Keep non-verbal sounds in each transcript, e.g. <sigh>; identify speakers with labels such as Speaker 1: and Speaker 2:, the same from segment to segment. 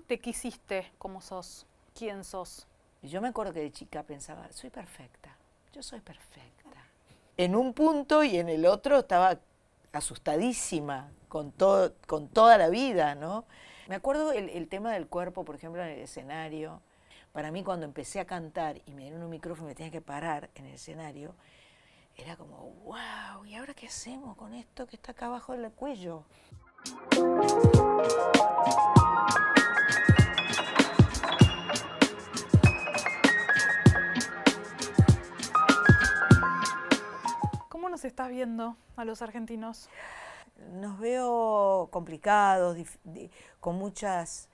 Speaker 1: te quisiste como sos? ¿Quién sos? Yo me acuerdo que de chica pensaba,
Speaker 2: soy perfecta, yo soy perfecta.
Speaker 1: En un punto y en el otro estaba asustadísima con, todo, con toda la vida, ¿no? Me acuerdo el, el tema del cuerpo, por ejemplo, en el escenario. Para mí cuando empecé a cantar y me dieron un micrófono y me tenía que parar en el escenario, era como, wow, ¿y ahora qué hacemos con esto que está acá abajo del cuello?
Speaker 3: ¿Cómo nos estás viendo a los argentinos?
Speaker 1: Nos veo complicados, con muchas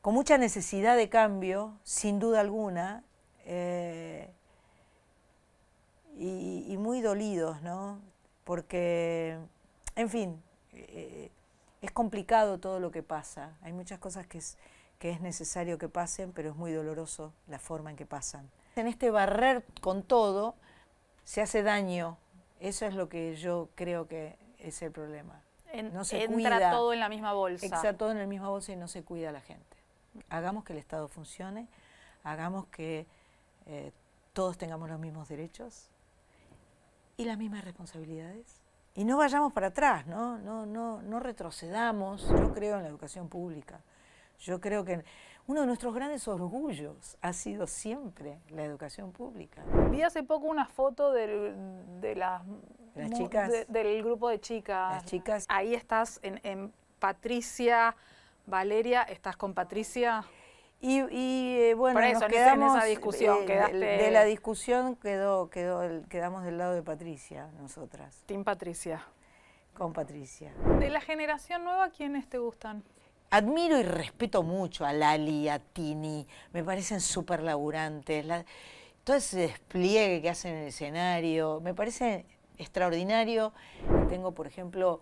Speaker 1: con mucha necesidad de cambio, sin duda alguna, eh, y, muy dolidos, ¿no? Porque, en fin, eh, es complicado todo lo que pasa. Hay muchas cosas que es, que es necesario que pasen, pero es muy doloroso la forma en que pasan. En este barrer con todo, se hace daño. Eso es lo que yo creo que es el problema. no se entra todo en la
Speaker 3: misma bolsa. Entra todo
Speaker 1: en la misma bolsa y no se cuida la gente. Hagamos que el Estado funcione, hagamos que eh, todos tengamos los mismos derechos y las mismas responsabilidades. Y no vayamos para atrás, ¿no? No, no, no retrocedamos. Yo creo en la educación pública. Yo creo que uno de nuestros grandes orgullos ha sido siempre la educación pública.
Speaker 3: Vi hace poco una foto del, de las, chicas. del grupo de chicas. chicas. Ahí estás en, Patricia, Valeria, ¿estás con Patricia? Y, eh, bueno, Por nos quedamos esa discusión. Eh, de, la
Speaker 1: discusión quedó, quedó quedamos del lado de Patricia, nosotras. Team Patricia. Con Patricia.
Speaker 3: De la generación nueva, ¿quiénes te gustan?
Speaker 1: admiro y respeto mucho a Lali, a Tini, me parecen súper laburantes, todo ese despliegue que hacen en el escenario, me parece extraordinario. Tengo, por ejemplo,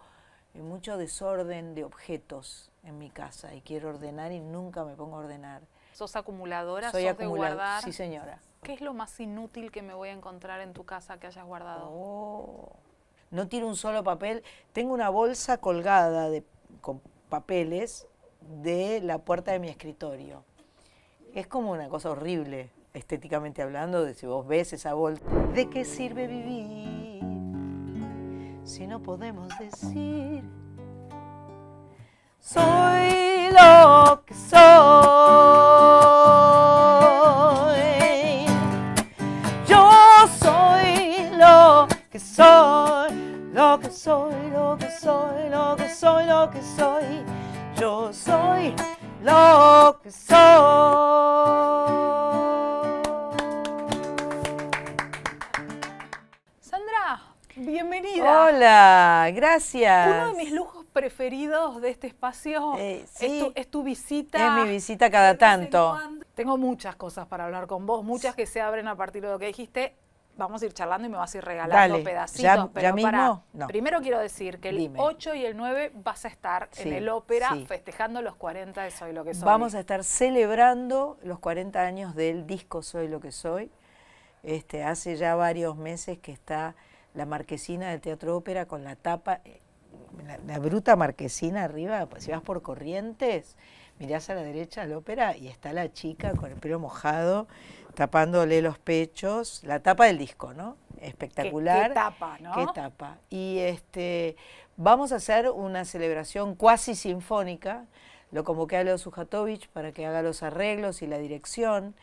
Speaker 1: mucho desorden de objetos en mi casa y quiero ordenar y nunca me pongo a ordenar.
Speaker 3: ¿Sos acumuladora? Soy sos Sí, señora. ¿Qué es lo más inútil que me voy a encontrar en tu casa que hayas guardado? Oh.
Speaker 1: no tiene un solo papel. Tengo una bolsa colgada con papeles de la puerta de mi escritorio. Es como una cosa horrible, estéticamente hablando, de si vos ves esa bolsa.
Speaker 2: ¿De qué sirve vivir si no podemos decir soy lo que soy? Yo soy lo que soy, lo que soy, lo que soy, lo que soy, lo que soy. Lo que soy yo soy lo que Sandra,
Speaker 3: bienvenida. Hola,
Speaker 1: gracias. Uno de mis
Speaker 3: lujos preferidos de este espacio eh, es, tu, visita. Es mi visita
Speaker 1: cada tanto.
Speaker 3: Tengo muchas cosas para hablar con vos, muchas que se abren a partir de lo que dijiste vamos a ir charlando y me vas a ir regalando pedacitos. pero primero quiero decir que el 8 y el 9 vas a estar en el ópera festejando los 40 de Soy lo que soy. Vamos a
Speaker 1: estar celebrando los 40 años del disco Soy lo que soy. Este, hace ya varios meses que está la marquesina del Teatro Ópera con la tapa, eh, la, bruta marquesina arriba, pues si vas por corrientes, mirás a la derecha la ópera y está la chica con el pelo mojado, tapándole los pechos, la tapa del disco, ¿no? Espectacular. Qué, tapa, ¿no? Qué tapa. Y este, vamos a hacer una celebración cuasi sinfónica. Lo convoqué a Leo Sujatovich para que haga los arreglos y la dirección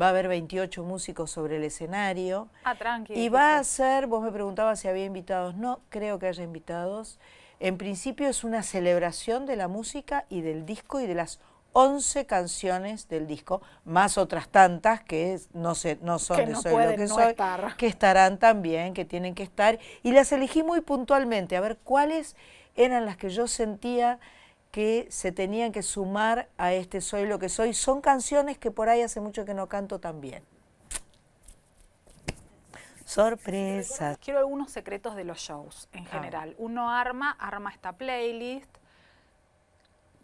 Speaker 1: va a haber 28 músicos sobre el escenario.
Speaker 3: Ah, tranquilo. Y va a
Speaker 1: ser, vos me preguntabas si había invitados, no creo que haya invitados. En principio es una celebración de la música y del disco y de las 11 canciones del disco, más otras tantas que no, sé, no son de Soy lo que soy, que estarán también, que tienen que estar. Y las elegí muy puntualmente, a ver cuáles eran las que yo sentía que se tenían que sumar a este Soy lo que soy. Son canciones que por ahí hace mucho que no canto también
Speaker 3: sorpresas. Quiero algunos secretos de los shows en ah. general. Uno arma, arma esta playlist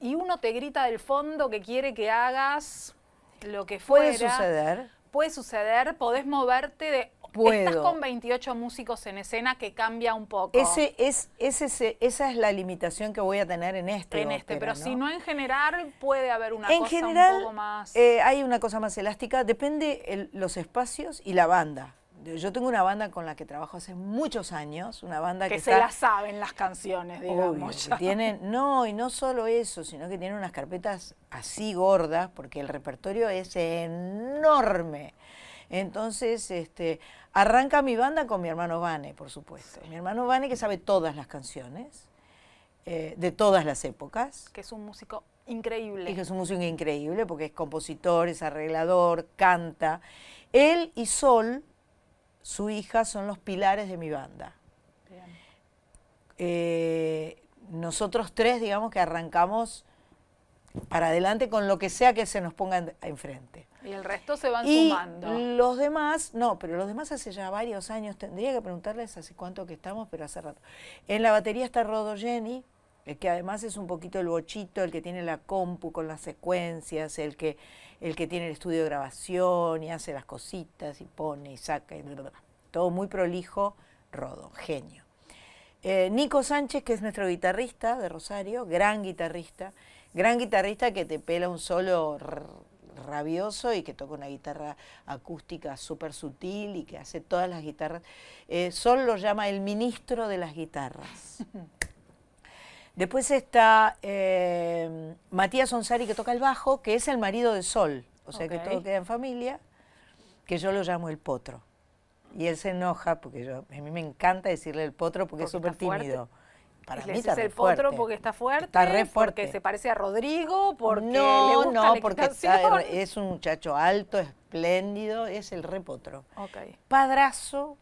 Speaker 3: y uno te grita del fondo que quiere que hagas lo que fuera. Puede suceder. Puede suceder, podés moverte de... Estás con 28 músicos en escena que cambia un poco. Ese
Speaker 1: es, ese, esa es la limitación que voy a tener en este. En este, pero si
Speaker 3: no en general puede haber una cosa un poco más. Eh,
Speaker 1: hay una cosa más elástica, depende los espacios y la banda yo tengo una banda con la que trabajo hace muchos años, una banda que, que se la
Speaker 3: saben las canciones, digamos. tienen,
Speaker 1: no, y no solo eso, sino que tienen unas carpetas así gordas, porque el repertorio es enorme. Entonces, este, arranca mi banda con mi hermano Vane, por supuesto. Mi hermano Vane que sabe todas las canciones, eh, de todas las épocas. Que es un músico
Speaker 3: increíble. Y que es un
Speaker 1: músico increíble porque es compositor, es arreglador, canta. Él y Sol su hija son los pilares de mi banda. Eh, nosotros tres, digamos que arrancamos para adelante con lo que sea que se nos ponga enfrente.
Speaker 3: Y el resto se van sumando.
Speaker 1: Los demás, no, pero los demás hace ya varios años, tendría que preguntarles hace cuánto que estamos, pero hace rato. En la batería está Rodo Jenny, el eh, que además es un poquito el bochito, el que tiene la compu con las secuencias, el que el que tiene el estudio de grabación y hace las cositas y pone y saca y Todo muy prolijo, Rodo, genio. Eh, Nico Sánchez, que es nuestro guitarrista de Rosario, gran guitarrista, gran guitarrista que te pela un solo rabioso y que toca una guitarra acústica súper sutil y que hace todas las guitarras. Eh, Sol lo llama el ministro de las guitarras. <laughs> Después está eh, Matías Onsari que toca el bajo, que es el marido de Sol, o sea que todo queda en familia, que yo lo llamo el potro. Y él se enoja porque yo, a mí me encanta decirle el potro porque, es súper tímido. Para mí el potro porque
Speaker 3: está fuerte, está re fuerte. porque se parece a Rodrigo, porque no, le gusta no, porque es
Speaker 1: un muchacho alto, es espléndido, es el repotro. Okay. Padrazo,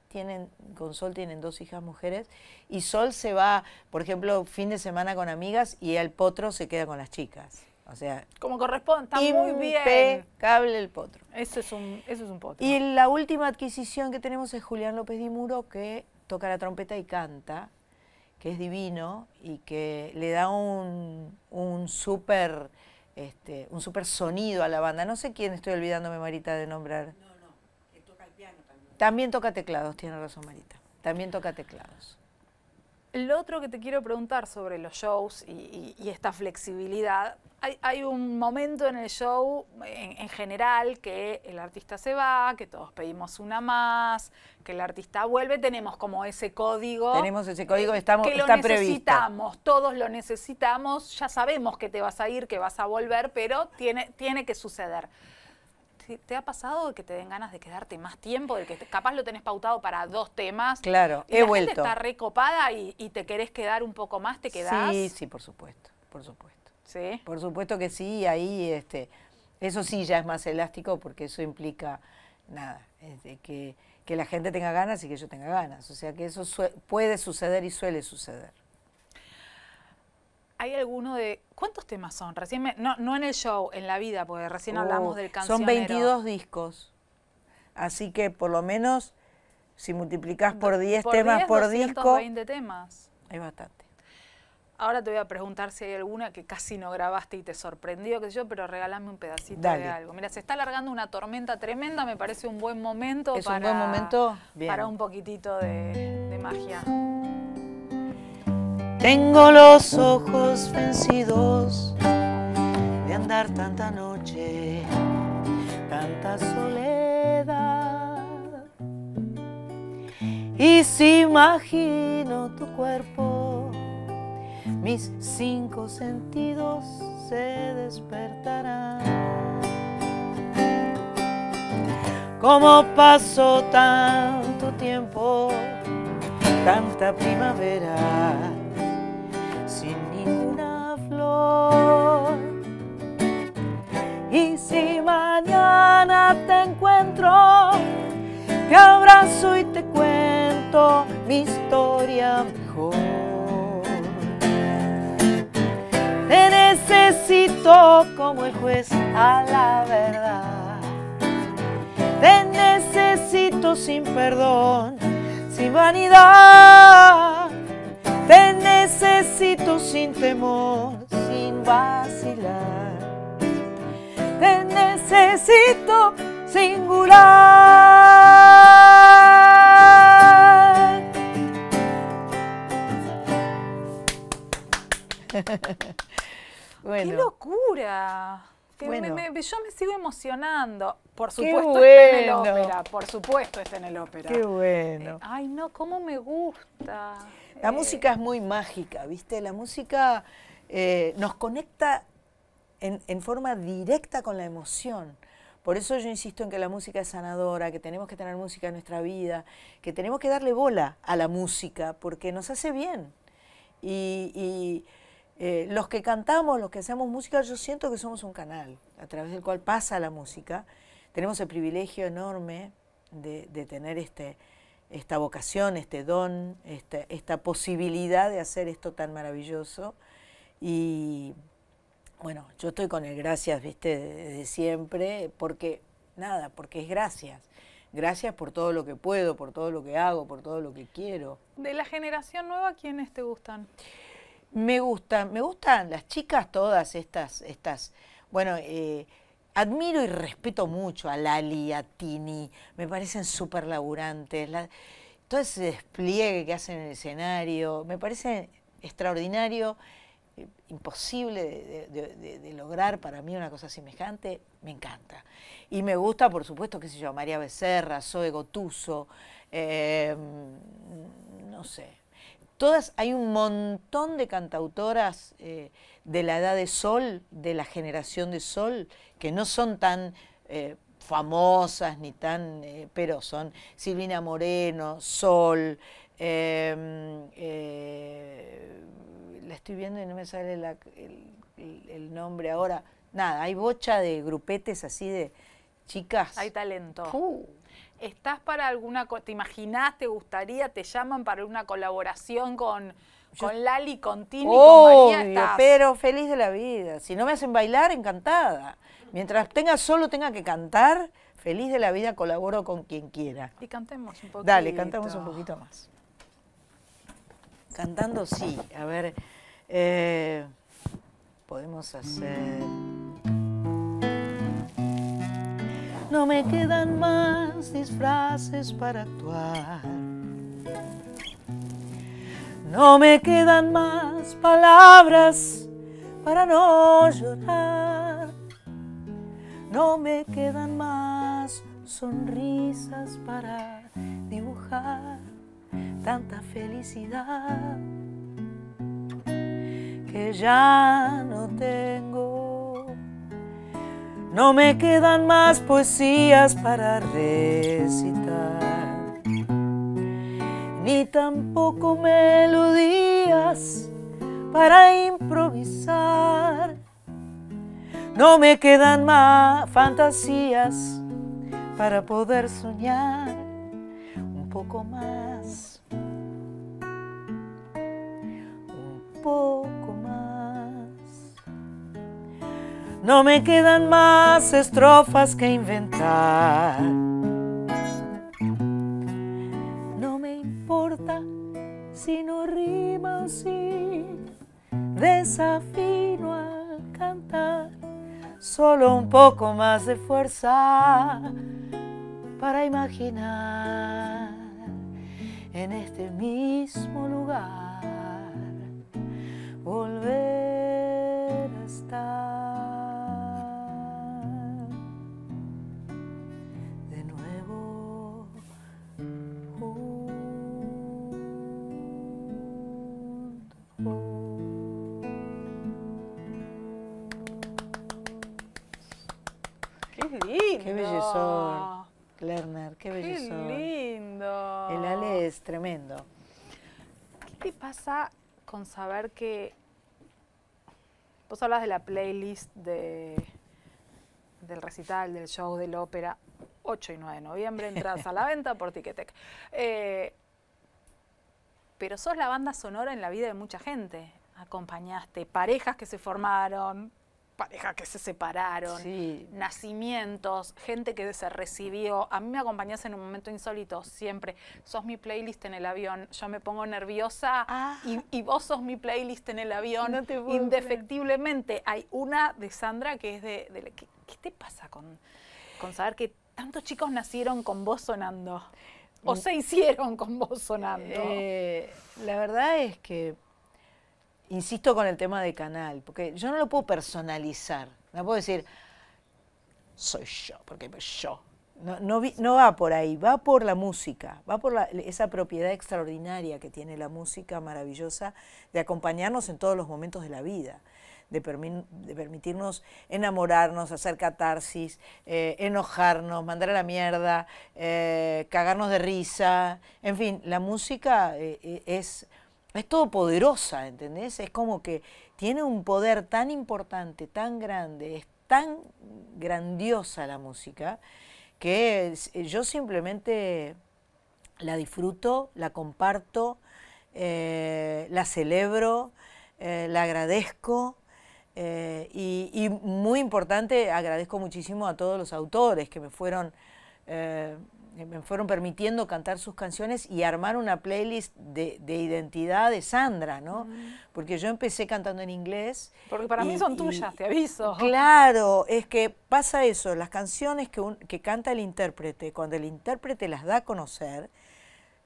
Speaker 1: con Sol tienen dos hijas mujeres, y Sol se va, por ejemplo, fin de semana con amigas y el potro se queda con las chicas. O sea,
Speaker 3: como corresponde, está muy bien. Cable el potro. Eso es un, es un potro.
Speaker 1: Y la última adquisición que tenemos es Julián López de Muro, que toca la trompeta y canta, que es divino y que le da un, un súper este, un super sonido a la banda. No sé quién estoy olvidándome, Marita, de nombrar. No, no,
Speaker 2: que toca el piano
Speaker 1: también. También toca teclados, tiene razón, Marita. También toca teclados.
Speaker 3: Lo otro que te quiero preguntar sobre los shows y, esta flexibilidad, hay, un momento en el show en, general que el artista se va, que todos pedimos una más, que el artista vuelve, tenemos como ese código. Tenemos ese código, eh, estamos, que lo necesitamos, todos lo necesitamos, ya sabemos que te vas a ir, que vas a volver, pero tiene, tiene que suceder. ¿Te ha pasado que te den ganas de quedarte más tiempo, de que capaz lo tenés pautado para dos temas? Claro, y he la Gente está recopada y, y te querés quedar un poco más, ¿te quedás? Sí, sí,
Speaker 1: por supuesto, por supuesto. Sí. Por supuesto que sí, ahí este, eso sí ya es más elástico porque eso implica nada, que, que la gente tenga ganas y que yo tenga ganas. O sea que eso puede suceder y suele suceder
Speaker 3: hay alguno de... ¿Cuántos temas son? Recién no, no en el show, en la vida, porque recién uh, hablamos del cancionero. Son 22
Speaker 1: discos. Así que por lo menos, si multiplicas por 10 temas por disco... 20
Speaker 3: temas. bastante. Ahora te voy a preguntar si hay alguna que casi no grabaste y te sorprendió, que yo, pero regálame un pedacito de algo. Mira, se está alargando una tormenta tremenda, me parece un buen momento, ¿Es para, un, buen momento? para un poquitito de magia.
Speaker 2: Tengo los ojos vencidos de andar tanta noche, tanta soledad. Y si imagino tu cuerpo, mis cinco sentidos se despertarán. Como pasó tanto tiempo, tanta primavera Te abrazo y te cuento mi historia mejor. Te necesito como el juez a la verdad. Te necesito sin perdón, sin vanidad. Te necesito sin temor, sin vacilar. Te necesito singular.
Speaker 3: <laughs> ¡Qué locura! yo me sigo emocionando. Por supuesto está en el ópera, por supuesto está en el ópera. Qué bueno. Eh, ay, no, cómo me gusta. La eh. música
Speaker 1: es muy mágica, ¿viste? La música eh, nos conecta en, forma directa con la emoción. Por eso yo insisto en que la música es sanadora, que tenemos que tener música en nuestra vida, que tenemos que darle bola a la música, porque nos hace bien. Y, eh, los que cantamos, los que hacemos música, yo siento que somos un canal a través del cual pasa la música. Tenemos el privilegio enorme de, tener este, esta vocación, este don, esta, esta posibilidad de hacer esto tan maravilloso. Y bueno, yo estoy con el gracias, viste, desde siempre, porque nada, porque es gracias. Gracias por todo lo que puedo, por todo
Speaker 3: lo que hago, por todo lo que quiero. De la generación nueva, ¿quiénes te gustan?
Speaker 1: Me gustan, me gustan las chicas todas estas, estas, bueno, eh, admiro y respeto mucho a Lali, a Tini, me parecen súper laburantes, todo ese despliegue que hacen en el escenario, me parece extraordinario imposible de, lograr para mí una cosa semejante, me encanta. Y me gusta, por supuesto, qué sé yo, María Becerra, Zoe Gotuso, em, no sé. Todas, hay un montón de cantautoras eh, de la edad de Sol, de la generación de Sol, que no son tan eh, famosas ni tan, eh, pero son Silvina Moreno, Sol, em, la estoy viendo y no me sale el, nombre ahora. Nada, hay bocha de grupetes así de chicas. Hay talento. Uh.
Speaker 3: ¿Estás para alguna, te imaginás, te gustaría, te llaman para una colaboración con, con Lali, con Tini, y con María? pero
Speaker 1: feliz de la vida. Si no me hacen bailar, encantada. Mientras tenga solo tenga que cantar, feliz de la vida, colaboro con quien quiera.
Speaker 3: Y cantemos un poquito. Dale, cantamos un
Speaker 1: poquito más. Cantando sí, a ver. Eh, podemos hacer...
Speaker 2: No me quedan más disfraces para actuar. No me quedan más palabras para no llorar. No me quedan más sonrisas para dibujar tanta felicidad que ya no tengo. No me quedan más poesías para recitar, ni tampoco melodías para improvisar. No me quedan más fantasías para poder soñar un poco más. No me quedan más estrofas que inventar. No me importa si no rima o si desafino a cantar. Solo un poco más de fuerza para imaginar en este mismo lugar volver a estar.
Speaker 1: Qué bellezón. Lerner, qué, Qué lindo. El Ale es tremendo.
Speaker 3: ¿Qué te pasa con saber que vos hablas de la playlist de, del recital, del show, del ópera? 8 y 9 de noviembre, entras a la <laughs> venta por Ticketek. Eh, pero sos la banda sonora en la vida de mucha gente. Acompañaste parejas que se formaron, parejas que se separaron, nacimientos, gente que se recibió. A mí me acompañas en un momento insólito siempre. Sos mi playlist en el avión. Yo me pongo nerviosa y, ah. vos sos mi playlist en el avión. Indefectiblemente. Hay una de Sandra que es de... ¿qué, te pasa con, con saber que tantos chicos nacieron con vos sonando? ¿O mm. se hicieron con vos sonando? Eh,
Speaker 1: la verdad es que insisto con el tema de canal, porque yo no lo puedo personalizar, no puedo decir, soy yo, porque pues yo. No, va por ahí, va por la música, va por esa propiedad extraordinaria que tiene la música maravillosa de acompañarnos en todos los momentos de la vida. De, permitirnos enamorarnos, hacer catarsis, eh, enojarnos, mandar a la mierda, eh, cagarnos de risa. En fin, la música eh, es es todopoderosa, ¿entendés? Es como que tiene un poder tan importante, tan grande, es tan grandiosa la música, que eh, yo simplemente la disfruto, la comparto, eh, la celebro, eh, la agradezco. y, muy importante, agradezco muchísimo a todos los autores que me fueron eh, me fueron permitiendo cantar sus canciones y armar una playlist de, identidad de Sandra, ¿no? Mm. Porque yo empecé cantando en inglés. Porque para mí son tuyas, te aviso. Claro, es que pasa eso, las canciones que, canta el intérprete, cuando el intérprete las da a conocer,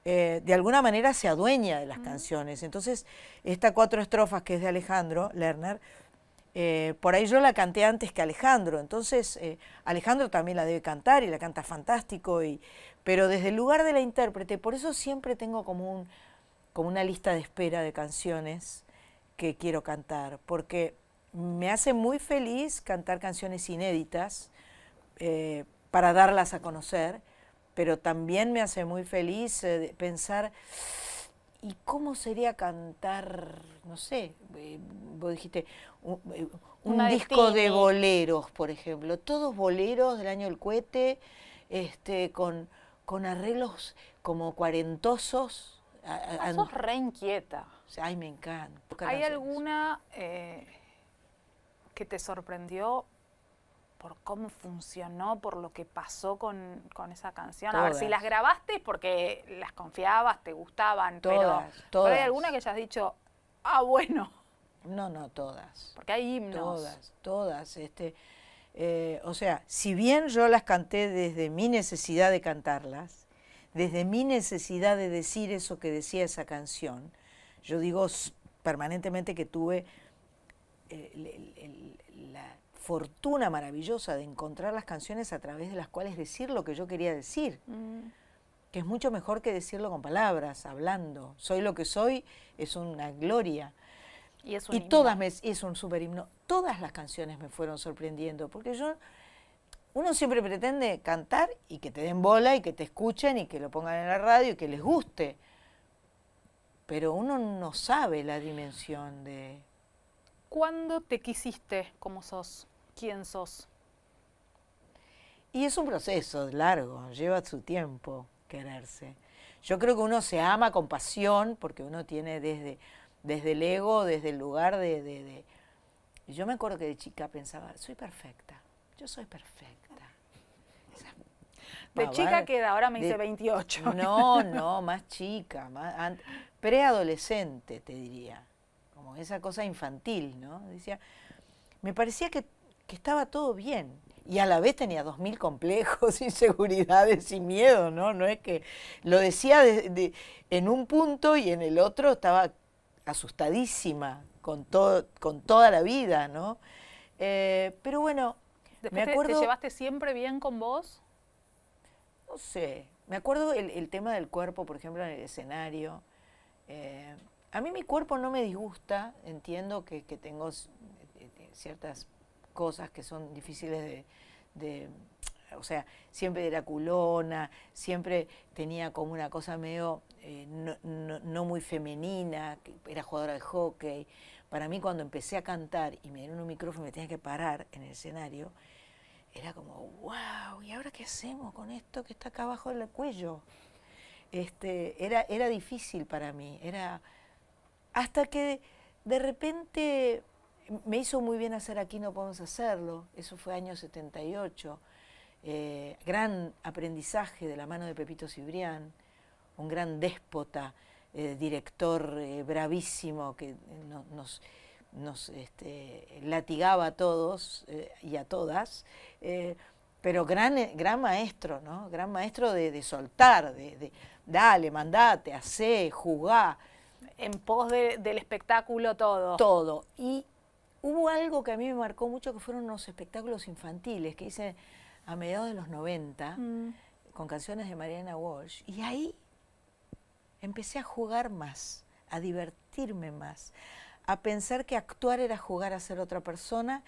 Speaker 1: eh, de alguna manera se adueña de las mm. canciones. Entonces, estas cuatro estrofas que es de Alejandro Lerner, eh, por ahí yo la canté antes que Alejandro, entonces eh, Alejandro también la debe cantar y la canta fantástico, y, pero desde el lugar de la intérprete, por eso siempre tengo como, un, como una lista de espera de canciones que quiero cantar, porque me hace muy feliz cantar canciones inéditas eh, para darlas a conocer, pero también me hace muy feliz pensar ¿Y cómo sería cantar, no sé, eh, vos dijiste, eh, un, disco de, boleros, por ejemplo, todos boleros del año del cohete, este, con, con arreglos como cuarentosos? esos ah, sos re inquieta. Ay, me encanta. ¿Hay
Speaker 3: alguna eh, que te sorprendió por cómo funcionó, por lo que pasó con, esa canción. A ver, si las grabaste porque las confiabas, te gustaban, todas, pero, ¿hay alguna que hayas dicho, ah, bueno?
Speaker 1: No, no, todas. Porque hay himnos. Todas, todas. Este, eh, o sea, si bien yo las canté desde mi necesidad de cantarlas, desde mi necesidad de decir eso que decía esa canción, yo digo permanentemente que tuve eh, fortuna maravillosa de encontrar las canciones a través de las cuales decir lo que yo quería decir, mm. que es mucho mejor que decirlo con palabras, hablando. Soy lo que soy es una gloria. Y, es todas me, es un super himno. Todas las canciones me fueron sorprendiendo, porque yo, uno siempre pretende cantar y que te den bola y que te escuchen y que lo pongan en la radio y que les guste. Pero uno no sabe la dimensión de...
Speaker 3: ¿Cuándo te quisiste como sos? quién sos.
Speaker 1: Y es un proceso largo, lleva su tiempo quererse. Yo creo que uno se ama con pasión porque uno tiene desde, desde el ego, desde el lugar de, Yo me acuerdo que de chica pensaba, soy perfecta,
Speaker 2: yo soy perfecta. De chica queda, ahora me hice
Speaker 1: 28. <laughs> No, no, más chica, preadolescente, te diría. Como esa cosa infantil, ¿no? Decía, me parecía que que estaba todo bien. Y a la vez tenía dos mil complejos, <laughs> inseguridades y miedo, ¿no? No es que lo decía en un punto y en el otro estaba asustadísima con, todo, con toda la vida, ¿no? Eh, pero bueno, me acuerdo... Te, llevaste
Speaker 3: siempre bien con vos?
Speaker 1: No sé. Me acuerdo el, tema del cuerpo, por ejemplo, en el escenario. Eh, a mí mi cuerpo no me disgusta, entiendo que tengo eh, ciertas cosas que son difíciles de, o sea, siempre era culona, siempre tenía como una cosa medio eh, no, muy femenina, era jugadora de hockey. Para mí cuando empecé a cantar y me dieron un micrófono y me tenía que parar en el escenario, era como, wow, ¿y ahora qué hacemos con esto que está acá abajo del cuello? Este, era, era difícil para mí, era hasta que de repente me hizo muy bien hacer aquí No Podemos Hacerlo, eso fue año 78. Eh, gran aprendizaje de la mano de Pepito Cibrián, un gran déspota, eh, director eh, bravísimo que nos, este, latigaba a todos y a todas, pero gran, gran maestro, ¿no? gran maestro de, soltar, de, dale, mandate, hacé, jugá. En pos del espectáculo todo. Todo. Y Hubo algo que a mí me marcó mucho que fueron unos espectáculos infantiles que hice a mediados de los 90 mm. con canciones de Mariana Walsh y ahí empecé a jugar más, a divertirme más, a pensar que actuar era jugar a ser otra persona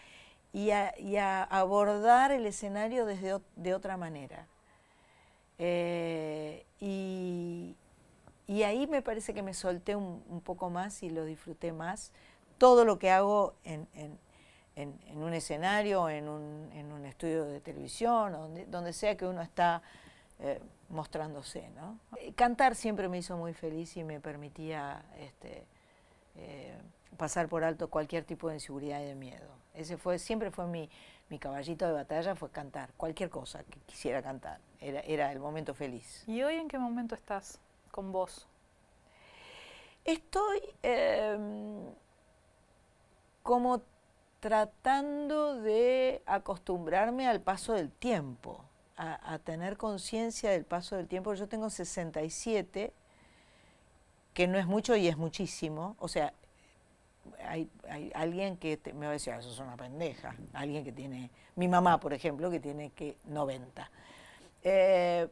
Speaker 1: y a, abordar el escenario desde de otra manera. Eh, y, ahí me parece que me solté un poco más y lo disfruté más todo lo que hago en, un escenario, en un, estudio de televisión, donde, sea que uno está eh, mostrándose. ¿no? Eh, cantar siempre me hizo muy feliz y me permitía este, eh, pasar por alto cualquier tipo de inseguridad y de miedo. Ese fue, siempre fue mi, caballito de batalla, fue cantar, cualquier cosa que quisiera cantar. Era, el momento feliz.
Speaker 3: ¿Y hoy en qué momento estás con vos? Estoy... Em,
Speaker 1: como tratando de acostumbrarme al paso del tiempo, a, tener conciencia del paso del tiempo. Yo tengo 67, que no es mucho y es muchísimo. O sea, hay, alguien que me va a decir, eso ah, es una pendeja. Alguien que tiene, mi mamá, por ejemplo, que tiene que 90. Eh,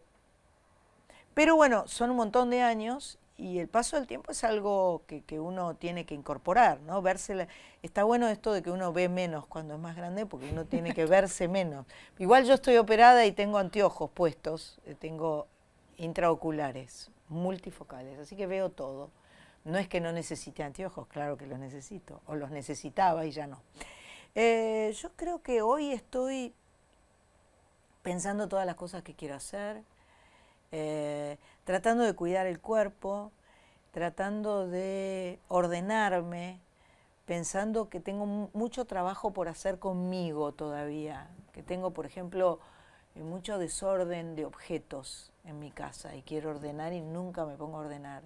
Speaker 1: pero bueno, son un montón de años y el paso del tiempo es algo que, uno tiene que incorporar, ¿no? Verse está bueno esto de que uno ve menos cuando es más grande porque uno tiene que verse menos. Igual yo estoy operada y tengo anteojos puestos, eh, tengo intraoculares, multifocales, así que veo todo. No es que no necesite anteojos, claro que los necesito, o los necesitaba y ya no. Eh, yo creo que hoy estoy pensando todas las cosas que quiero hacer. Eh, tratando de cuidar el cuerpo, tratando de ordenarme, pensando que tengo mucho trabajo por hacer conmigo todavía, que tengo, por ejemplo, eh, mucho desorden de objetos en mi casa y quiero ordenar y nunca me pongo a ordenar.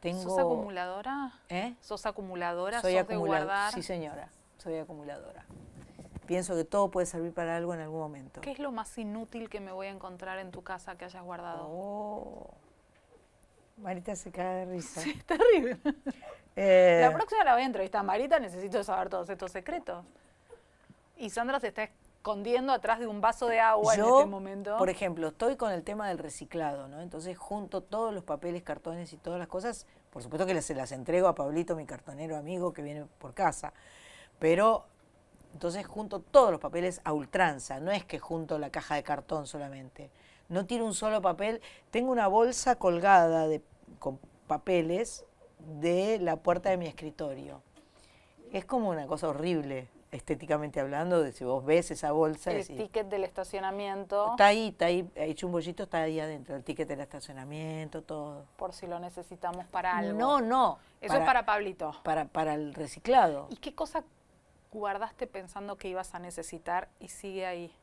Speaker 1: Tengo, ¿Sos
Speaker 3: acumuladora? ¿Eh? ¿Sos acumuladora? Soy acumuladora. Sí, señora,
Speaker 1: soy acumuladora. Pienso que todo puede servir para algo en algún momento. ¿Qué
Speaker 3: es lo más inútil que me voy a encontrar en tu casa que hayas guardado? Oh Marita se cae de risa. terrible.
Speaker 1: Eh, la próxima
Speaker 3: la voy a entrevistar. Marita, necesito saber todos estos secretos. Y Sandra se está escondiendo atrás de un vaso de agua en este momento. Por
Speaker 1: ejemplo, estoy con el tema del reciclado, ¿no? Entonces junto todos los papeles, cartones y todas las cosas. Por supuesto que se las entrego a Pablito, mi cartonero amigo que viene por casa. Pero entonces junto todos los papeles a ultranza. No es que junto la caja de cartón solamente no tiro un solo papel. Tengo una bolsa colgada de, con papeles de la puerta de mi escritorio. Es como una cosa horrible, estéticamente hablando, de si vos ves esa bolsa. El ticket
Speaker 3: del estacionamiento. Está ahí,
Speaker 1: está ahí, hecho un está ahí adentro, el ticket del
Speaker 3: estacionamiento, todo. Por si lo necesitamos para algo. No, no. Eso es para Pablito.
Speaker 1: Para, para el reciclado.
Speaker 3: ¿Y qué cosa guardaste pensando que ibas a necesitar y sigue ahí?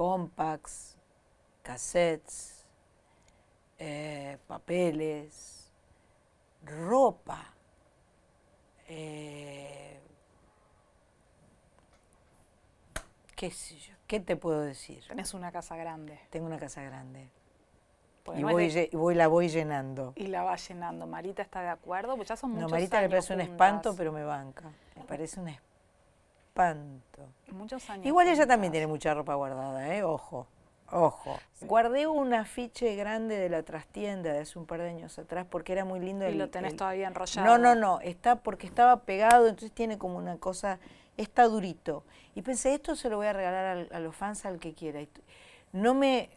Speaker 1: compacts, cassettes, eh, papeles, ropa, eh, qué sé yo, qué te puedo decir.
Speaker 3: Tenés una casa grande.
Speaker 1: Tengo una casa grande.
Speaker 3: Pues y voy,
Speaker 1: la voy llenando. Y
Speaker 3: la va llenando. Marita está de acuerdo, No, Marita le parece un espanto,
Speaker 1: pero me banca. Me parece un espanto espanto.
Speaker 3: Muchos años. Igual ella también tiene
Speaker 1: mucha ropa guardada, ¿eh? Ojo, ojo. Guardé un afiche grande de la trastienda de hace un par de años atrás porque era muy lindo. ¿Y lo tenés todavía enrollado? No, no, no. Está porque estaba pegado, entonces tiene como una cosa, está durito. Y pensé, esto se lo voy a regalar a los fans, al que quiera. no me,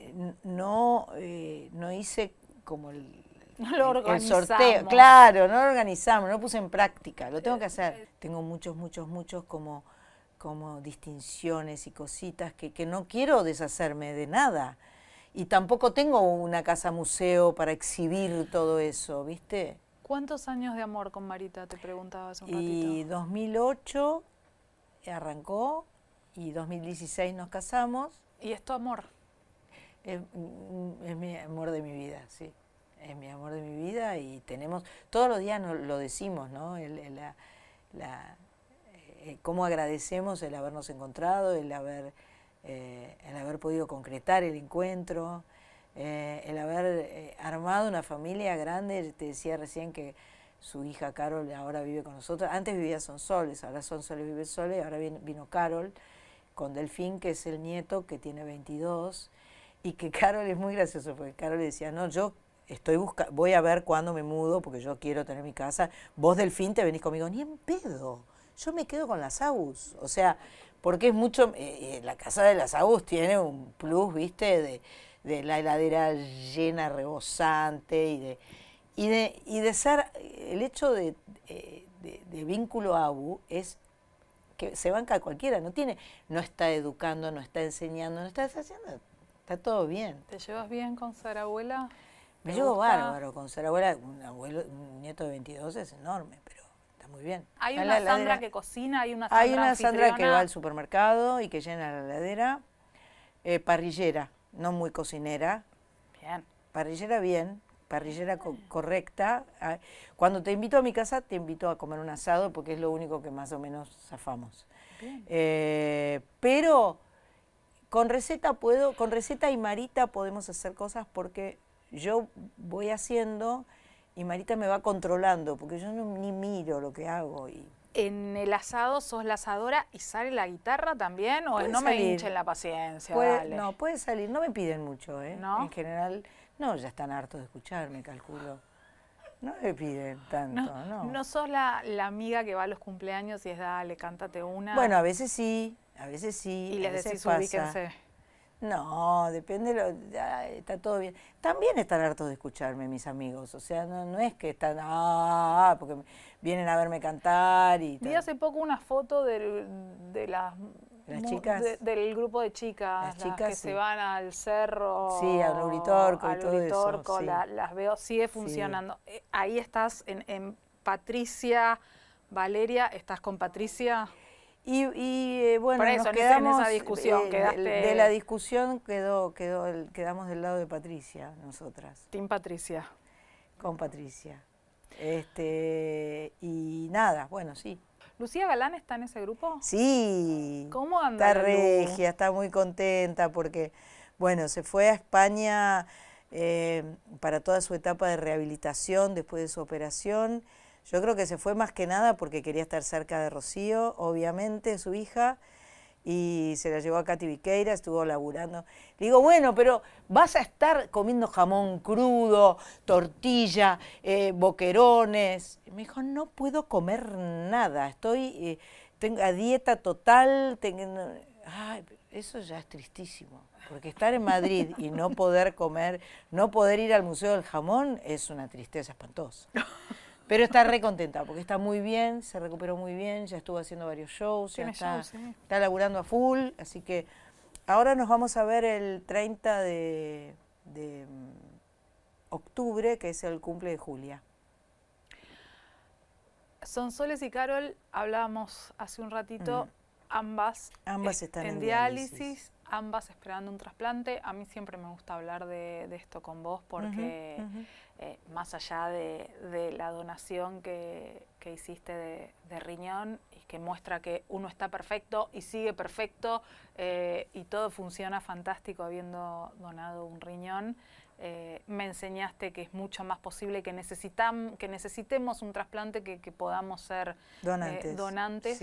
Speaker 1: eh, no, eh, no hice como el, <laughs> No lo organizamos. El sorteo, claro, no lo organizamos, no lo puse en práctica, lo tengo que hacer. Tengo muchos, muchos, muchos como, como distinciones y cositas que, no quiero deshacerme de nada. Y tampoco tengo una casa museo para exhibir todo eso, ¿viste?
Speaker 3: ¿Cuántos años de amor con Marita? Te preguntabas un ratito.
Speaker 1: Y 2008 arrancó y 2016 nos
Speaker 3: casamos. ¿Y esto amor?
Speaker 1: Es, es mi amor de mi vida, sí es mi amor de mi vida y tenemos, todos los días lo decimos, ¿no? El, eh, cómo agradecemos el habernos encontrado, el haber, eh, el haber podido concretar el encuentro, eh, el haber armado una familia grande, te decía recién que su hija Carol ahora vive con nosotros, antes vivía son Sonsoles, ahora son Sonsoles vive Soles, ahora vino, vino Carol con Delfín, que es el nieto que tiene 22, y que <laughs> Carol es muy gracioso, porque Carol decía, no, yo estoy voy a ver cuándo me mudo porque yo quiero tener mi casa. Vos, del fin te venís conmigo, ni en pedo. Yo me quedo con las AUS. O sea, porque es mucho. Eh, eh, la casa de las AUS tiene un plus, ¿viste? De, la heladera llena, rebosante y de. Y de, y de ser, el hecho eh, de, de, vínculo ABU es que se banca a cualquiera, no tiene, no está educando, no está enseñando, no está haciendo, está todo bien.
Speaker 3: ¿Te llevas bien con ser abuela? Me llevo bárbaro
Speaker 1: con ser abuela. Un, abuelo, nieto de 22 es enorme, pero está muy bien. Hay una Sandra que
Speaker 3: cocina, hay una Sandra Hay una Sandra que va al
Speaker 1: supermercado y que llena la heladera. Eh, parrillera, no muy cocinera. Bien. Parrillera bien, parrillera correcta. Ah, cuando te invito a mi casa, te invito a comer un asado porque es lo único que más o menos zafamos. Eh, pero con receta puedo, con receta y marita podemos hacer cosas porque yo voy haciendo y Marita me va controlando, porque yo no, ni miro lo que hago. Y...
Speaker 3: ¿En el asado sos la asadora y sale la guitarra también? ¿O no me hinchen la paciencia? No,
Speaker 1: puede salir, no me piden mucho, ¿eh? En general, no, ya están hartos de escucharme, calculo. No me piden tanto, ¿no? No, no
Speaker 3: sos la, la, amiga que va a los cumpleaños y es dale, cántate una. Bueno, a
Speaker 1: veces sí, a veces sí. Y les decís ubíquense. No, depende, lo, está todo bien. También están hartos de escucharme mis amigos, o sea, no, es que están, ah, porque vienen a verme cantar y Vi
Speaker 3: hace poco una foto del, de las... chicas? del grupo de chicas, las, que se van al cerro. Sí, al y todo eso. las veo, sigue funcionando. Eh, ahí estás en, en Patricia, Valeria, ¿estás con Patricia? Y, eh, bueno, nos quedamos, en discusión, de, la
Speaker 1: discusión quedó, quedó quedamos del lado de Patricia, nosotras. Team Patricia. Con Patricia. Este, y nada, bueno, sí.
Speaker 3: ¿Lucía Galán está en ese grupo?
Speaker 1: Sí.
Speaker 3: ¿Cómo anda? Está regia,
Speaker 1: está muy contenta porque, bueno, se fue a España eh, para toda su etapa de rehabilitación después de su operación. Yo creo que se fue más que nada porque quería estar cerca de Rocío, obviamente, su hija, y se la llevó a Katy Viqueira, estuvo laburando. Le digo, bueno, pero vas a estar comiendo jamón crudo, tortilla, eh, boquerones. me dijo, no puedo comer nada, estoy eh, a dieta total. Tengo... eso ya es tristísimo, porque estar en Madrid y no poder comer, no poder ir al Museo del Jamón es una tristeza espantosa. <laughs> Pero está re contenta porque está muy bien, se recuperó muy bien, ya estuvo haciendo varios shows, ya está, laburando a full, así que ahora nos vamos a ver el 30 de, mm, octubre, que es el cumple de Julia.
Speaker 3: Sonsoles y Carol hablábamos hace un ratito, mm. ambas,
Speaker 2: eh, están en, diálisis,
Speaker 3: ambas esperando un trasplante. A mí siempre me gusta hablar de, esto con vos porque... Eh, más allá de, la donación que, hiciste de, riñón y que muestra que uno está perfecto y sigue perfecto eh, y todo funciona fantástico habiendo donado un riñón, eh, me enseñaste que es mucho más posible que, necesitamos que necesitemos un trasplante que, podamos ser donantes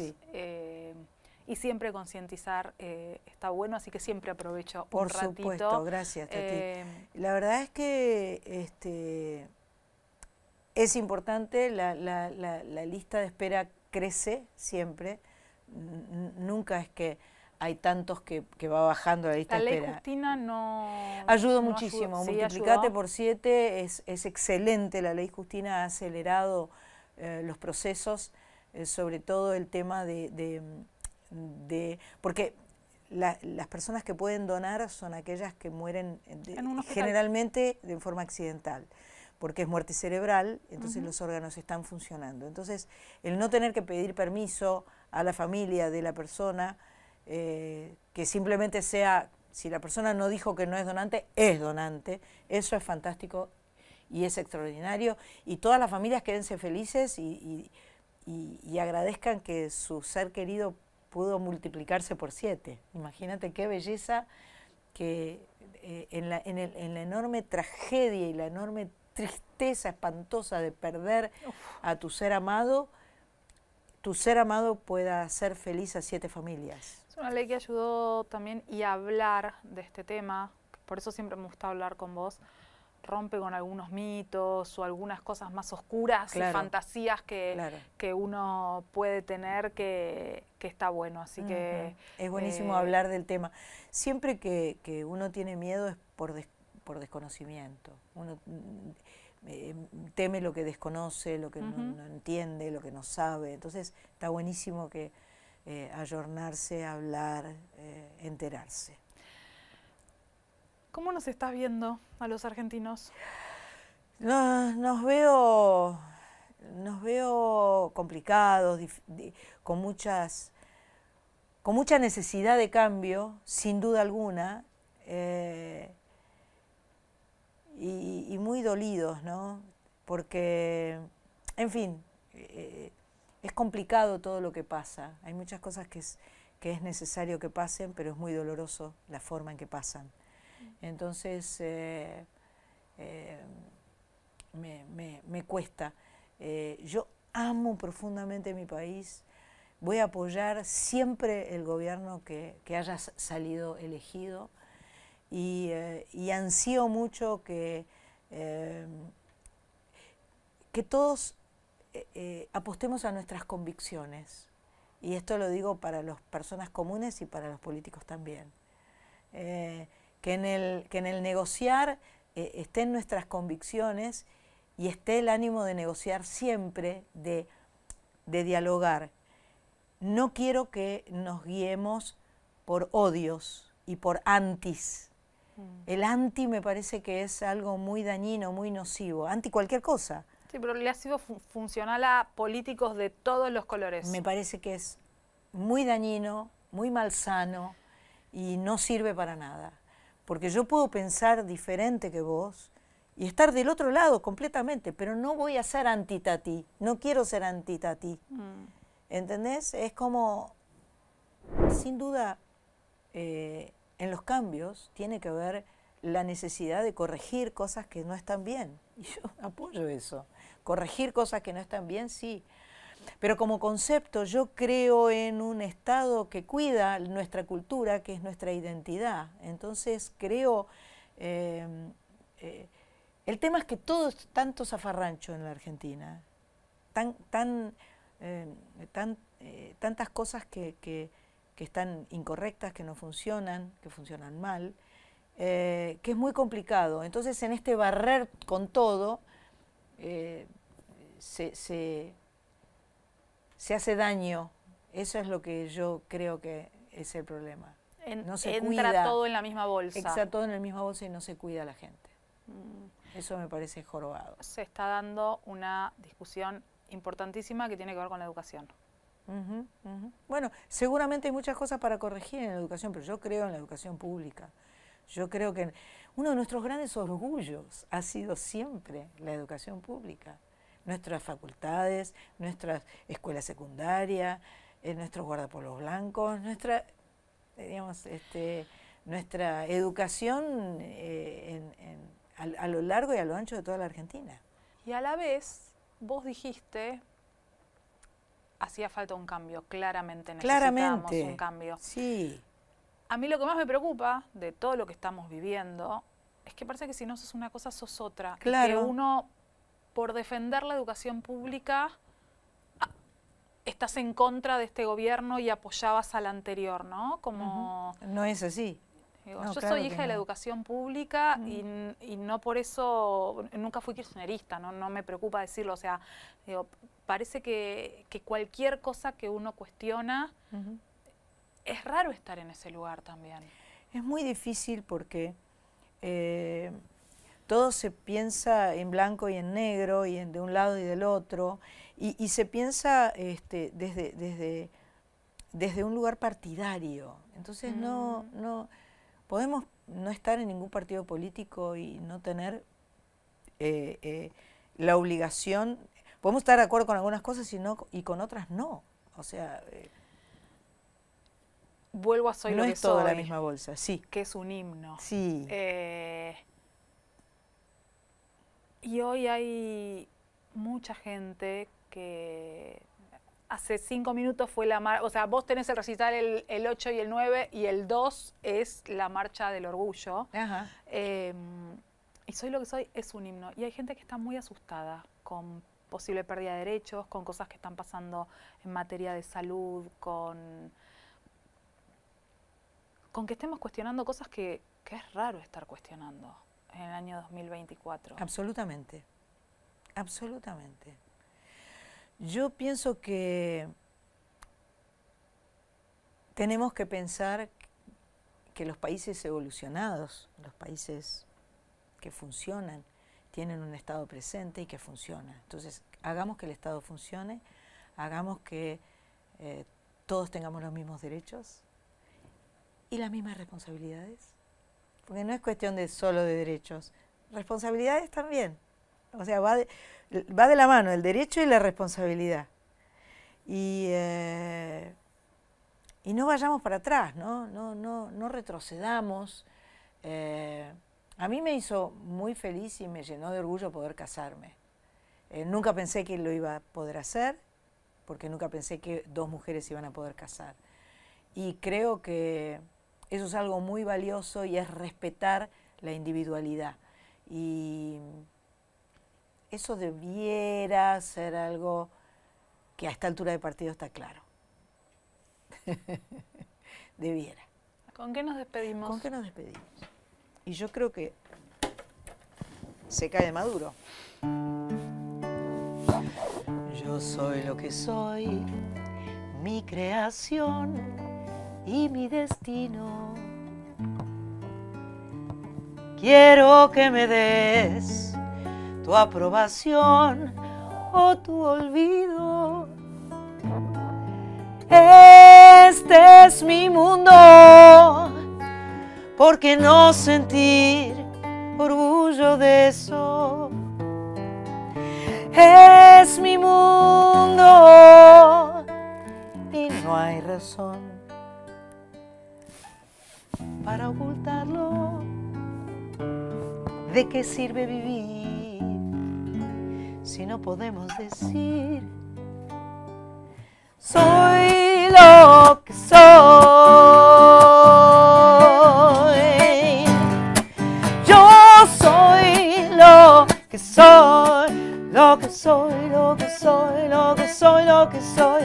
Speaker 3: y siempre concientizar eh, está bueno, así que siempre aprovecho Por un ratito. Por supuesto, gracias Tati. Eh,
Speaker 1: la verdad es que este, es importante, la, lista de espera crece siempre, nunca es que hay tantos que, va bajando la lista de espera. La ley
Speaker 3: Justina no... Ayuda muchísimo, multiplicate por
Speaker 1: siete, es, excelente, la ley Justina ha acelerado eh, los procesos, sobre todo el tema de de... Porque las personas que pueden donar son aquellas que mueren generalmente de forma accidental, porque es muerte cerebral, entonces los órganos están funcionando. Entonces, el no tener que pedir permiso a la familia de la persona, eh, que simplemente sea, si la persona no dijo que no es donante, es donante, eso es fantástico y es extraordinario. Y todas las familias quédense felices y agradezcan que su ser querido pudo multiplicarse por siete. Imagínate qué belleza que eh, en, la, en, el, en, la, enorme tragedia y la enorme tristeza espantosa de perder a tu ser amado, tu ser amado pueda hacer feliz a siete familias.
Speaker 3: Es una ley que ayudó también y hablar de este tema, por eso siempre me gusta hablar con vos, rompe con algunos mitos o algunas cosas más oscuras y fantasías que, uno puede tener que, que está bueno. Así que. Es buenísimo eh, hablar del
Speaker 1: tema. Siempre que, uno tiene miedo es por, desconocimiento. Uno mm, eh, teme lo que desconoce, lo que no, entiende, lo que no sabe. Entonces está buenísimo que eh, ayornarse, hablar, enterarse.
Speaker 3: ¿Cómo nos estás viendo a los argentinos?
Speaker 1: nos veo, nos veo complicados, con muchas, con mucha necesidad de cambio, sin duda alguna, eh, y, muy dolidos, ¿no? Porque, en fin, eh, es complicado todo lo que pasa. Hay muchas cosas que que es necesario que pasen, pero es muy doloroso la forma en que pasan. Entonces, eh, eh, me, cuesta. Eh, yo amo profundamente mi país, voy a apoyar siempre el gobierno que, haya salido elegido y, ansío mucho que, que todos apostemos a nuestras convicciones. Y esto lo digo para las personas comunes y para los políticos también que en el, negociar eh, estén nuestras convicciones y esté el ánimo de negociar siempre, de, dialogar. No quiero que nos guiemos por odios y por antis. Mm. El anti me parece que es algo muy dañino, muy nocivo, anti cualquier cosa.
Speaker 3: Sí, pero le ha sido funcional a políticos de todos los colores. Me parece que es muy dañino, muy malsano y no
Speaker 1: sirve para nada porque yo puedo pensar diferente que vos y estar del otro lado completamente, pero no voy a ser antitati, no quiero ser antitati. Mm. ¿Entendés? Es como, sin duda, eh, en los cambios tiene que haber la necesidad de corregir cosas que no están bien. Y yo <laughs> apoyo eso. Corregir cosas que no están bien, sí. Pero como concepto yo creo en un Estado que cuida nuestra cultura, que es nuestra identidad. Entonces creo... Eh, eh, el tema es que todo es tanto zafarrancho en la Argentina, eh, tantas cosas que, están incorrectas, que no funcionan, que funcionan mal, que es muy complicado. Entonces en este barrer con todo se se hace daño. Eso es lo que yo creo que es el problema.
Speaker 3: no se entra todo en la misma bolsa. Entra todo
Speaker 1: en la misma bolsa y no se cuida la gente.
Speaker 3: Mm.
Speaker 1: Eso me parece jorobado.
Speaker 3: Se está dando una discusión importantísima que tiene que ver con la educación.
Speaker 1: Bueno, seguramente hay muchas cosas para corregir en la educación, pero yo creo en la educación pública. Yo creo que uno de nuestros grandes orgullos ha sido siempre la educación pública nuestras facultades, nuestras escuelas secundarias, eh, nuestros guardapolos blancos, nuestra, digamos, este, nuestra educación eh, en, a, lo largo y a lo ancho de toda la Argentina.
Speaker 3: Y a la vez, vos dijiste, hacía falta un cambio, claramente necesitamos un cambio.
Speaker 1: Sí.
Speaker 3: A mí lo que más me preocupa de todo lo que estamos viviendo es que parece que si no sos una cosa, sos otra. Claro. que uno por defender la educación pública ah, estás en contra de este gobierno y apoyabas al anterior, ¿no? Como...
Speaker 1: No es así.
Speaker 2: yo soy hija de la
Speaker 3: educación pública y, no por eso, nunca fui kirchnerista, ¿no? me preocupa decirlo, o sea, parece que, cualquier cosa que uno cuestiona, es raro estar en ese lugar también.
Speaker 1: Es muy difícil porque eh, todo se piensa en blanco y en negro, y en, de un lado y del otro, y, se piensa este, desde, desde, desde, un lugar partidario. Entonces no, no podemos no estar en ningún partido político y no tener eh, eh, la obligación, podemos estar de acuerdo con algunas cosas y, y con otras no. O sea...
Speaker 3: Vuelvo a soy no es toda la misma
Speaker 1: bolsa, sí.
Speaker 3: Que es un himno. Sí. Eh, y hoy hay mucha gente que hace cinco minutos fue la marcha, o sea, vos tenés el recital el, 8 y el 9 y el 2 es la marcha del orgullo. Eh, y soy lo que soy es un himno. Y hay gente que está muy asustada con posible pérdida de derechos, con cosas que están pasando en materia de salud, con, con que estemos cuestionando cosas que, que es raro estar cuestionando en el año 2024.
Speaker 1: Absolutamente, absolutamente. Yo pienso que tenemos que pensar que los países evolucionados, los países que funcionan, tienen un Estado presente y que funciona. Entonces, hagamos que el Estado funcione, hagamos que eh, todos tengamos los mismos derechos y las mismas responsabilidades porque no es cuestión de solo de derechos, responsabilidades también. O sea, va de, la mano el derecho y la responsabilidad. Y, eh, no vayamos para atrás, no, no, retrocedamos. Eh, a mí me hizo muy feliz y me llenó de orgullo poder casarme. Eh, nunca pensé que lo iba a poder hacer, porque nunca pensé que dos mujeres iban a poder casar. Y creo que eso es algo muy valioso y es respetar la individualidad. Y eso debiera ser algo que a esta altura de partido está claro. <laughs> debiera.
Speaker 3: ¿Con qué nos despedimos? ¿Con qué nos despedimos?
Speaker 1: Y yo creo que se cae maduro.
Speaker 2: Yo soy lo que soy, mi creación y mi destino. Quiero que me des tu aprobación o tu olvido. Este es mi mundo, porque no sentir orgullo de eso. Es mi mundo y no hay razón para ocultarlo. ¿De qué sirve vivir si no podemos decir soy lo que soy? Yo soy lo que soy, lo que soy, lo que soy, lo que soy, lo que soy.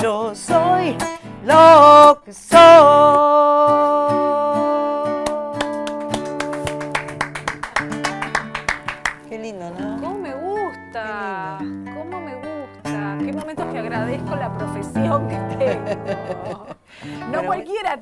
Speaker 2: Yo soy lo que soy.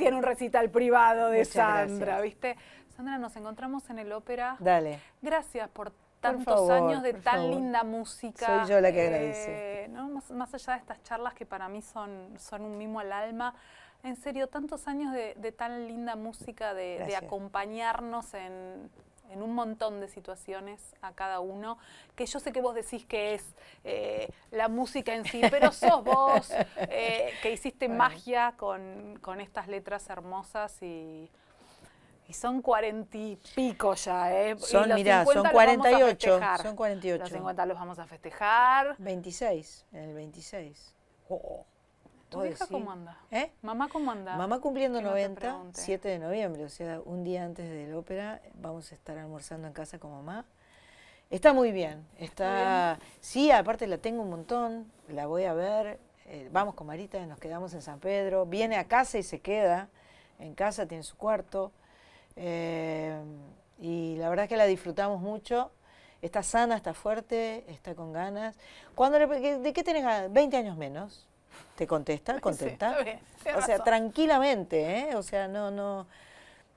Speaker 3: en un recital privado de Sandra, ¿viste? Este, Sandra, nos encontramos en el ópera. Dale. Gracias por tantos años de tan linda música. Soy yo la que eh, agradece. más, allá de estas charlas que para mí son, son un mimo al alma, en serio, tantos años de, tan linda música, de acompañarnos en, en un montón de situaciones a cada uno, que yo sé que vos decís que es eh, la música en sí, pero sos vos eh, que hiciste magia con, estas letras hermosas y, son cuarenta y pico ya, ¿eh? Son, y son cuarenta y ocho. Los 50 los vamos a festejar. Veintiséis, el veintiséis oh. ¿Eh? ¿Mamá cómo anda? Mamá
Speaker 1: cumpliendo 90, 7 de noviembre, o sea, un día antes del ópera, vamos a estar almorzando en casa con mamá. Está muy bien, está... Sí, aparte la tengo un montón, la voy a ver, eh, vamos con Marita, nos quedamos en San Pedro, viene a casa y se queda, en casa tiene su cuarto, eh, y la verdad es que la disfrutamos mucho está sana, está fuerte, está con ganas. ¿De qué tenés ganas? 20 años menos. ¿Te contesta? <laughs> contesta o sea, tranquilamente, ¿eh? O sea, no, no.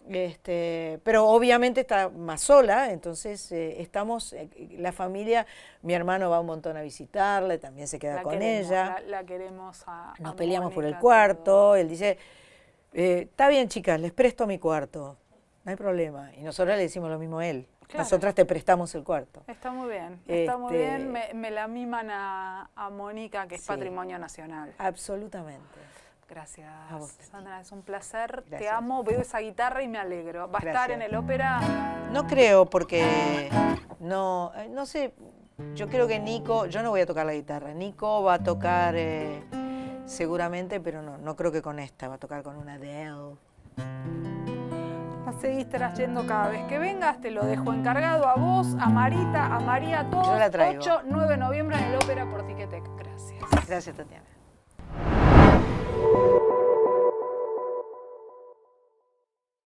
Speaker 1: Este, pero obviamente está más sola, entonces eh, estamos, eh, la familia, mi hermano va un montón a visitarle también se queda con ella.
Speaker 3: La, queremos Nos peleamos
Speaker 1: por el cuarto, él dice, está bien chicas, les presto mi cuarto, no hay problema. Y nosotros le decimos lo mismo a él. Nosotras te prestamos el cuarto.
Speaker 3: Está muy bien, está muy este, bien. Me, la miman a, a Mónica, que es patrimonio nacional. Absolutamente. Gracias, a vos, Sandra. Es un placer. Te amo, veo esa guitarra y me alegro. ¿Va a estar en el ópera?
Speaker 1: No creo, porque no, eh, no sé. Yo creo que Nico, yo no voy a tocar la guitarra. Nico va a tocar eh, seguramente, pero no, no creo que con esta. Va a tocar con una
Speaker 3: él. Seguís trayendo cada vez que vengas. Te lo dejo encargado a vos, a Marita, a María, todos. la 8, 9 de noviembre en el Ópera por Portiquetec. Gracias.
Speaker 1: Gracias, Tatiana.